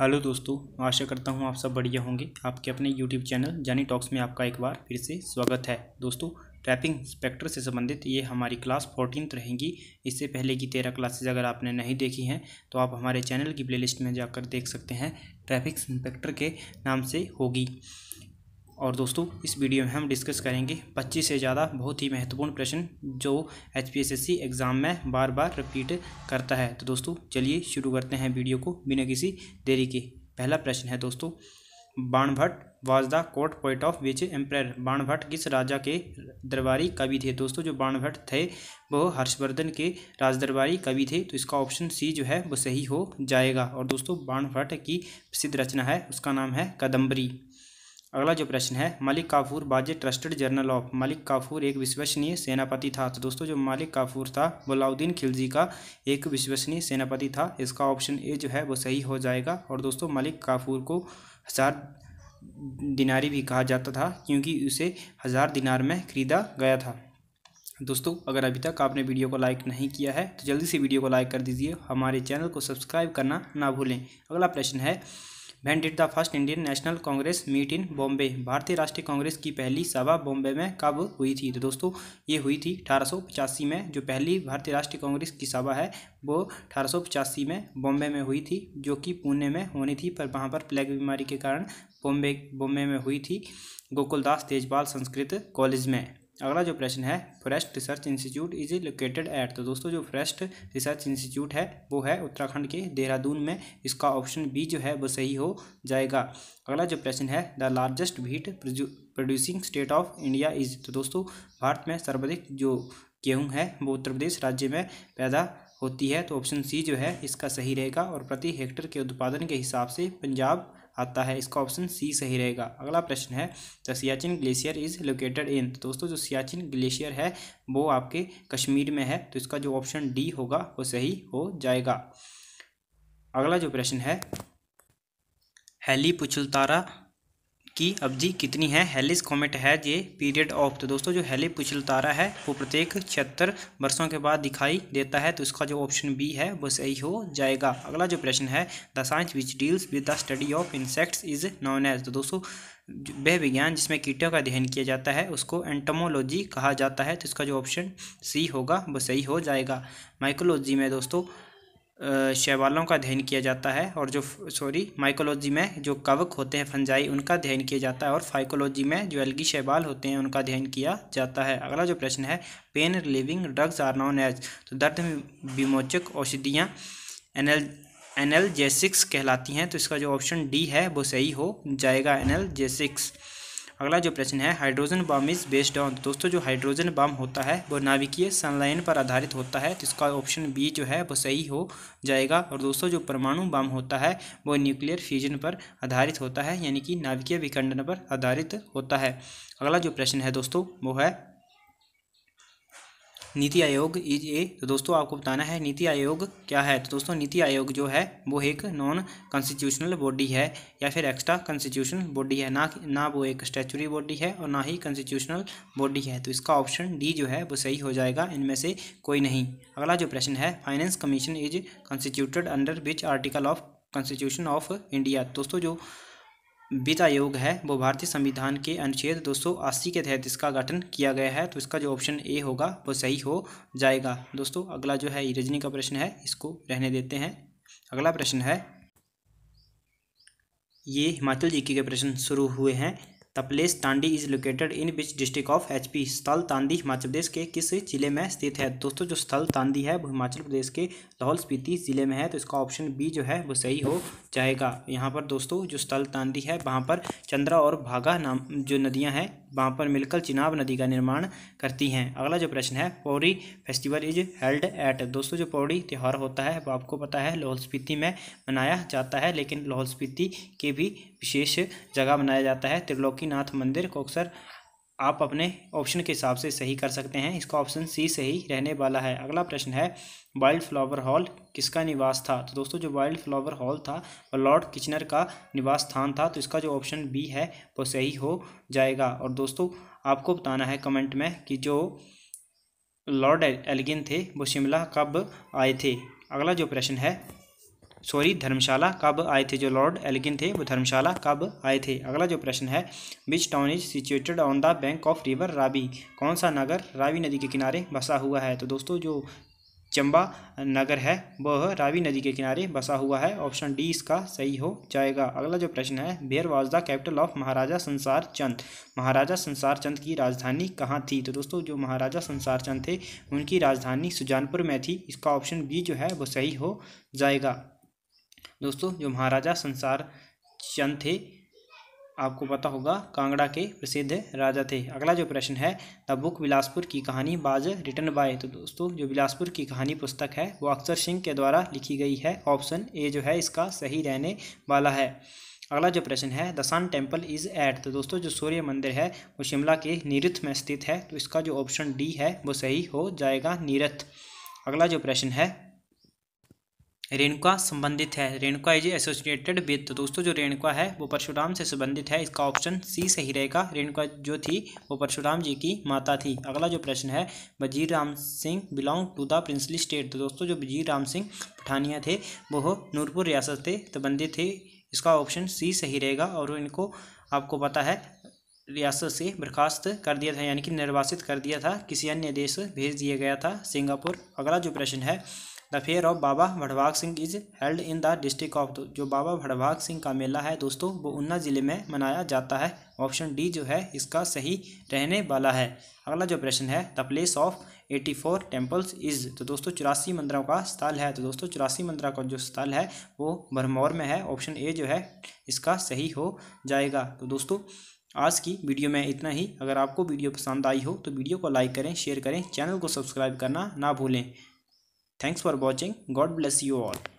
Hello दोस्तों आशा करता हूँ आप सब बढ़िया होंगे आपके अपने यूट्यूब चैनल जानी टॉक्स में आपका एक बार फिर से स्वागत है दोस्तों ट्रैपिंग स्पेक्टर से संबंधित ये हमारी क्लास फोर्टीन रहेगी इससे पहले की तेरह क्लासेज अगर आपने नहीं देखी हैं तो आप हमारे चैनल की प्ले में जाकर देख सकते हैं ट्रैफिक इंस्पेक्टर के नाम से होगी और दोस्तों इस वीडियो में हम डिस्कस करेंगे 25 से ज़्यादा बहुत ही महत्वपूर्ण प्रश्न जो H P S S C exam में बार बार रिपीट करता है तो दोस्तों चलिए शुरू करते हैं वीडियो को बिना किसी देरी के पहला प्रश्न है दोस्तों Banabhatta was the court poet of which empire Banabhatta किस राजा के दरबारी कवि थे दोस्तों जो बाणभट्ट थे वो हर्षवर्धन के राजदरबारी कवि थे तो इसका ऑप्शन सी जो है वो सही हो जाएगा और दोस्तों बाणभट्ट की प्रसिद्ध रचना है उसका नाम है कदम्बरी अगला जो प्रश्न है Malik Kafur was trusted general of Malik Kafur एक विश्वसनीय सेनापति था तो दोस्तों जो मलिक काफूर था बलाउद्दीन खिलजी का एक विश्वसनीय सेनापति था इसका ऑप्शन ए जो है वो सही हो जाएगा और दोस्तों मलिक काफूर को हजार दिनारी भी कहा जाता था क्योंकि उसे हज़ार दिनार में खरीदा गया था दोस्तों अगर अभी तक आपने वीडियो को लाइक नहीं किया है तो जल्दी से वीडियो को लाइक कर दीजिए हमारे चैनल को सब्सक्राइब करना ना भूलें अगला प्रश्न है when did the first Indian National Congress meet in Bombay भारतीय राष्ट्रीय कांग्रेस की पहली सभा बॉम्बे में कब हुई थी तो दोस्तों ये हुई थी अठारह में जो पहली भारतीय राष्ट्रीय कांग्रेस की सभा है वो अठारह में बॉम्बे में हुई थी जो कि पुणे में होनी थी पर वहाँ पर प्लेग बीमारी के कारण बॉम्बे बॉम्बे में हुई थी गोकुलदास तेजपाल संस्कृत कॉलेज में अगला जो प्रश्न है Forest Research Institute is located at तो दोस्तों जो फॉरेस्ट रिसर्च इंस्टीट्यूट है वो है उत्तराखंड के देहरादून में इसका ऑप्शन बी जो है वो सही हो जाएगा अगला जो प्रश्न है the largest wheat producing state of India is तो दोस्तों भारत में सर्वाधिक जो गेहूँ है वो उत्तर प्रदेश राज्य में पैदा होती है तो ऑप्शन सी जो है इसका सही रहेगा और प्रति हेक्टर के उत्पादन के हिसाब से पंजाब आता है इसका ऑप्शन सी सही रहेगा अगला प्रश्न है the Siachen Glacier is located in तो दोस्तों जो सियाचिन ग्लेशियर है वो आपके कश्मीर में है तो इसका जो ऑप्शन डी होगा वो सही हो जाएगा अगला जो प्रश्न है हैली पुछलतारा अब जी कितनी है हेलिस कॉमेट है ये पीरियड ऑफ तो दोस्तों जो हेली पुछल तारा है वो प्रत्येक छिहत्तर वर्षों के बाद दिखाई देता है तो इसका जो ऑप्शन बी है वो सही हो जाएगा अगला जो प्रश्न है the science which deals with the study of insects is known as तो दोस्तों वह विज्ञान जिसमें कीटों का अध्ययन किया जाता है उसको एंटमोलॉजी कहा जाता है तो इसका जो ऑप्शन सी होगा वो सही हो जाएगा माइकोलॉजी में दोस्तों शैवालों का अध्ययन किया जाता है और जो सॉरी माइकोलॉजी में जो कवक होते हैं फंजाई उनका अध्ययन किया जाता है और फाइकोलॉजी में जो एल्गी शैवाल होते हैं उनका अध्ययन किया जाता है अगला जो प्रश्न है pain relieving drugs are known as तो दर्द विमोचक औषधियाँ एनल जेसिक्स कहलाती हैं तो इसका जो ऑप्शन डी है वो सही हो जाएगा जेसिक्स अगला जो प्रश्न है hydrogen bomb is based on दोस्तों जो हाइड्रोजन बम होता है वो नाविकीय संलयन पर आधारित होता है तो इसका ऑप्शन बी जो है वो सही हो जाएगा और दोस्तों जो परमाणु बम होता है वो न्यूक्लियर फ्यूजन पर आधारित होता है यानी कि नाविकीय विखंडन पर आधारित होता है अगला जो प्रश्न है दोस्तों वो है नीति आयोग इज ए तो दोस्तों आपको बताना है नीति आयोग क्या है तो दोस्तों नीति आयोग जो है वो एक नॉन कॉन्स्टिट्यूशनल बॉडी है या फिर एक्स्ट्रा कॉन्स्टिट्यूशनल बॉडी है ना ना वो एक स्टैचुरी बॉडी है और ना ही कॉन्स्टिट्यूशनल बॉडी है तो इसका ऑप्शन डी जो है वो सही हो जाएगा इनमें से कोई नहीं अगला जो प्रश्न है Finance Commission is constituted under which article of Constitution of India दोस्तों जो वित्त आयोग है वो भारतीय संविधान के अनुच्छेद 280 के तहत इसका गठन किया गया है तो इसका जो ऑप्शन ए होगा वो सही हो जाएगा दोस्तों अगला जो है रजनी का प्रश्न है इसको रहने देते हैं अगला प्रश्न है ये हिमाचल जी के प्रश्न शुरू हुए हैं the place Tandi is located in which district of H P स्थल तांडी हिमाचल प्रदेश के किस जिले में स्थित है दोस्तों जो स्थल तांदी है वो हिमाचल प्रदेश के लाहौल स्पीति जिले में है तो इसका ऑप्शन बी जो है वो सही हो जाएगा यहाँ पर दोस्तों जो स्थल तांदी है वहाँ पर चंद्रा और भागा नाम जो नदियाँ हैं वहाँ पर मिलकर चिनाब नदी का निर्माण करती हैं अगला जो प्रश्न है Pauri festival is held at दोस्तों जो पौड़ी त्यौहार होता है वो आपको पता है लाहौल स्पीति में मनाया जाता है लेकिन लाहौल स्पीति के भी विशेष जगह मनाया जाता है त्रिलोकीनाथ मंदिर कोकसर आप अपने ऑप्शन के हिसाब से सही कर सकते हैं इसका ऑप्शन सी सही रहने वाला है अगला प्रश्न है वाइल्ड फ्लावर हॉल किसका निवास था तो दोस्तों जो वाइल्ड फ्लावर हॉल था वह लॉर्ड किचनर का निवास स्थान था तो इसका जो ऑप्शन बी है वो सही हो जाएगा और दोस्तों आपको बताना है कमेंट में कि जो लॉर्ड एलगिन थे वो शिमला कब आए थे अगला जो प्रश्न है सॉरी धर्मशाला कब आए थे जो लॉर्ड एलगिन थे वो धर्मशाला कब आए थे अगला जो प्रश्न है which town is situated on the bank of river Ravi कौन सा नगर रावी नदी के किनारे बसा हुआ है तो दोस्तों जो चंबा नगर है वह रावी नदी के किनारे बसा हुआ है ऑप्शन डी इसका सही हो जाएगा अगला जो प्रश्न है where was the capital of Maharaja Sansar Chand महाराजा संसार चंद की राजधानी कहाँ थी तो दोस्तों जो महाराजा संसार चंद थे उनकी राजधानी सुजानपुर में थी इसका ऑप्शन बी जो है वो सही हो जाएगा दोस्तों जो महाराजा संसार चंद थे आपको पता होगा कांगड़ा के प्रसिद्ध राजा थे अगला जो प्रश्न है द बुक बिलासपुर की कहानी बाज रिटर्न बाय तो दोस्तों जो बिलासपुर की कहानी पुस्तक है वो अक्सर सिंह के द्वारा लिखी गई है ऑप्शन ए जो है इसका सही रहने वाला है अगला जो प्रश्न है the sun temple is at तो दोस्तों जो सूर्य मंदिर है वो शिमला के नीरथ में स्थित है तो इसका जो ऑप्शन डी है वो सही हो जाएगा नीरथ अगला जो प्रश्न है रेणुका संबंधित है रेणुका इज एसोसिएटेड विद तो दोस्तों जो रेणुका है वो परशुराम से संबंधित है इसका ऑप्शन सी सही रहेगा रेणुका जो थी वो परशुराम जी की माता थी अगला जो प्रश्न है Wazir Ram Singh belong to the princely state तो दोस्तों जो वजीर राम सिंह पठानिया थे वो नूरपुर रियासत से संबंधित थे इसका ऑप्शन सी सही रहेगा और इनको आपको पता है रियासत से बर्खास्त कर दिया था यानी कि निर्वासित कर दिया था किसी अन्य देश भेज दिया गया था सिंगापुर अगला जो प्रश्न है the fair of Baba Bhadbhag Singh is held in the district of जो बाबा भड़भाग सिंह का मेला है दोस्तों वो ऊना ज़िले में मनाया जाता है ऑप्शन डी जो है इसका सही रहने वाला है अगला जो प्रश्न है the place of eighty four temples is तो दोस्तों चौरासी मंदिरों का स्थल है तो दोस्तों चौरासी मंदिरों का जो स्थल है वो भरमौर में है ऑप्शन ए जो है इसका सही हो जाएगा तो दोस्तों आज की वीडियो में इतना ही अगर आपको वीडियो पसंद आई हो तो वीडियो को लाइक करें शेयर करें चैनल को सब्सक्राइब करना ना भूलें Thanks for watching. God bless you all.